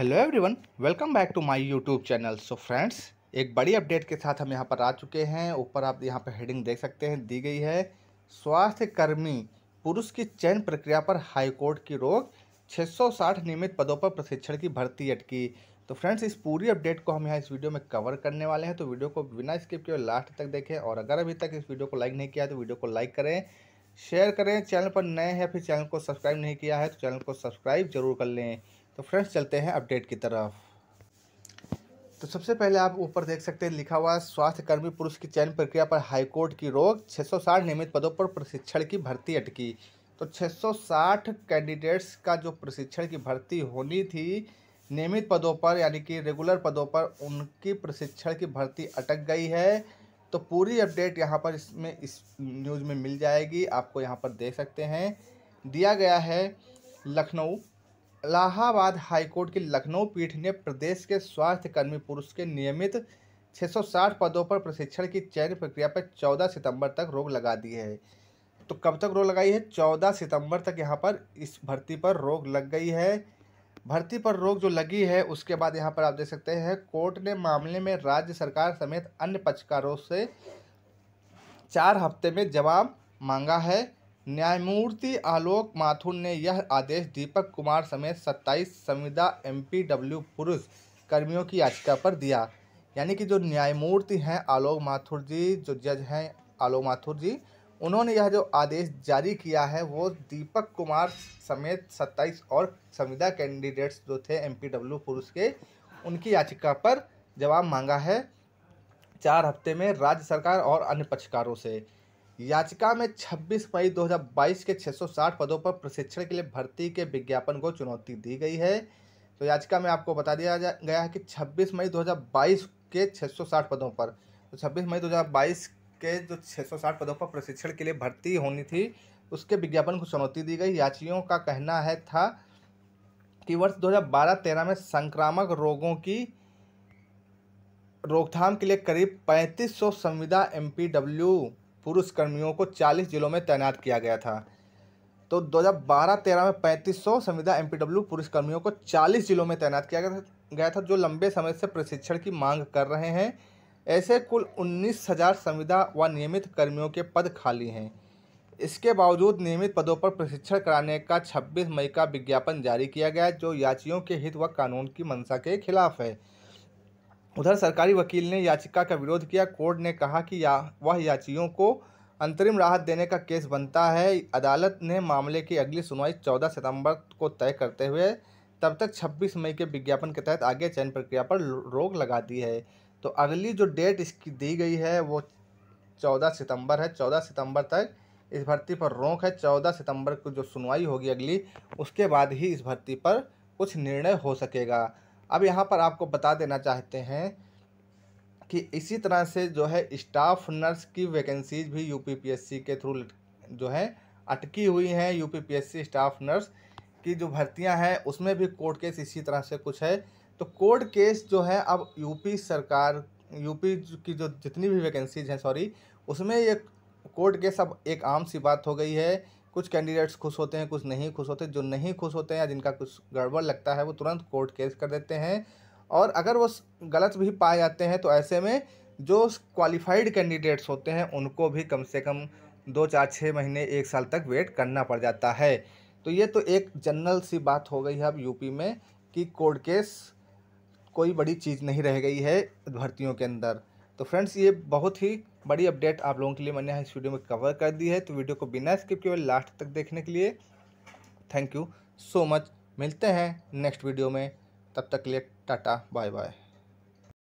hello everyone welcome back to my YouTube channel so friends एक बड़ी update के साथ हम यहाँ पर आ चुके हैं ऊपर आप यहाँ पर हेडिंग देख सकते हैं दी गई है स्वास्थ्य कर्मी पुरुष की चयन प्रक्रिया पर हाईकोर्ट की रोक 660 नियमित पदों पर प्रशिक्षण की भर्ती अटकी तो फ्रेंड्स इस पूरी अपडेट को हम यहाँ इस वीडियो में कवर करने वाले हैं तो वीडियो को बिना स्किप किए लास्ट तक देखें और अगर अभी तक इस वीडियो को लाइक नहीं किया तो वीडियो को लाइक करें शेयर करें चैनल पर नए हैं फिर चैनल को सब्सक्राइब नहीं किया है तो चैनल को सब्सक्राइब तो जरूर कर लें तो फ्रेंड्स चलते हैं अपडेट की तरफ तो सबसे पहले आप ऊपर देख सकते हैं लिखा हुआ स्वास्थ्य कर्मी पुरुष की चयन प्रक्रिया पर हाईकोर्ट की रोक 660 नियमित पदों पर प्रशिक्षण की भर्ती अटकी तो 660 कैंडिडेट्स का जो प्रशिक्षण की भर्ती होनी थी नियमित पदों पर यानी कि रेगुलर पदों पर उनकी प्रशिक्षण की भर्ती अटक गई है तो पूरी अपडेट यहाँ पर इसमें इस न्यूज़ में मिल जाएगी आपको यहाँ पर देख सकते हैं दिया गया है लखनऊ इलाहाबाद हाईकोर्ट की लखनऊ पीठ ने प्रदेश के स्वास्थ्य कर्मी पुरुष के नियमित 660 पदों पर प्रशिक्षण की चयन प्रक्रिया पर 14 सितंबर तक रोक लगा दी है तो कब तक रोक लगाई है 14 सितंबर तक यहाँ पर इस भर्ती पर रोक लग गई है भर्ती पर रोक जो लगी है उसके बाद यहाँ पर आप देख सकते हैं कोर्ट ने मामले में राज्य सरकार समेत अन्य पक्षकारों से चार हफ्ते में जवाब मांगा है न्यायमूर्ति आलोक माथुर ने यह आदेश दीपक कुमार समेत 27 संविदा एमपीडब्ल्यू पुरुष कर्मियों की याचिका पर दिया यानी कि जो न्यायमूर्ति हैं आलोक माथुर जी जो जज हैं आलोक माथुर जी उन्होंने यह जो आदेश जारी किया है वो दीपक कुमार समेत 27 और संविदा कैंडिडेट्स जो थे एमपीडब्ल्यू पुरुष के उनकी याचिका पर जवाब मांगा है चार हफ्ते में राज्य सरकार और अन्य पक्षकारों से याचिका में 26 मई 2022 के 660 पदों पर प्रशिक्षण के लिए भर्ती के विज्ञापन को चुनौती दी गई है तो याचिका में आपको बता दिया गया है कि 26 मई 2022 के 660 पदों पर तो 26 मई 2022 के जो 660 पदों पर प्रशिक्षण के लिए भर्ती होनी थी उसके विज्ञापन को चुनौती दी गई याचियों का कहना है था कि वर्ष 2012-13 में संक्रामक रोगों की रोकथाम के लिए करीब 3500 संविदा एमपीडब्ल्यू पुरुष कर्मियों को 40 जिलों में तैनात किया गया था तो 2012-13 में 3500 संविदा एम पुरुष कर्मियों को 40 जिलों में तैनात किया गया था जो लंबे समय से प्रशिक्षण की मांग कर रहे हैं ऐसे कुल उन्नीस हज़ार संविदा व नियमित कर्मियों के पद खाली हैं इसके बावजूद नियमित पदों पर प्रशिक्षण कराने का 26 मई का विज्ञापन जारी किया गया जो याचियों के हित व कानून की मंशा के खिलाफ है उधर सरकारी वकील ने याचिका का विरोध किया कोर्ट ने कहा कि या वह याचियों को अंतरिम राहत देने का केस बनता है अदालत ने मामले की अगली सुनवाई 14 सितंबर को तय करते हुए तब तक 26 मई के विज्ञापन के तहत आगे चयन प्रक्रिया पर रोक लगा दी है तो अगली जो डेट इसकी दी गई है वो 14 सितंबर है 14 सितंबर तक इस भर्ती पर रोक है 14 सितंबर को जो सुनवाई होगी अगली उसके बाद ही इस भर्ती पर कुछ निर्णय हो सकेगा अब यहाँ पर आपको बता देना चाहते हैं कि इसी तरह से जो है स्टाफ नर्स की वैकेंसीज भी यू के थ्रू जो है अटकी हुई हैं यू स्टाफ नर्स की जो भर्तियाँ हैं उसमें भी कोर्ट केस इसी तरह से कुछ है तो कोर्ट केस जो है अब यूपी सरकार यूपी की जो जितनी भी वैकेंसीज हैं सॉरी उसमें ये कोर्ट केस अब एक आम सी बात हो गई है कुछ कैंडिडेट्स खुश होते हैं कुछ नहीं खुश होते जो नहीं खुश होते हैं या जिनका कुछ गड़बड़ लगता है वो तुरंत कोर्ट केस कर देते हैं और अगर वो गलत भी पाए जाते हैं तो ऐसे में जो क्वालिफाइड कैंडिडेट्स होते हैं उनको भी कम से कम दो चार छः महीने एक साल तक वेट करना पड़ जाता है तो ये तो एक जनरल सी बात हो गई है अब यूपी में कि कोर्ट केस कोई बड़ी चीज़ नहीं रह गई है भर्तियों के अंदर तो फ्रेंड्स ये बहुत ही बड़ी अपडेट आप लोगों के लिए मैंने यहाँ इस वीडियो में कवर कर दी है तो वीडियो को बिना स्किप किए लास्ट तक देखने के लिए थैंक यू सो मच मिलते हैं नेक्स्ट वीडियो में तब तक के लिए टाटा बाय बाय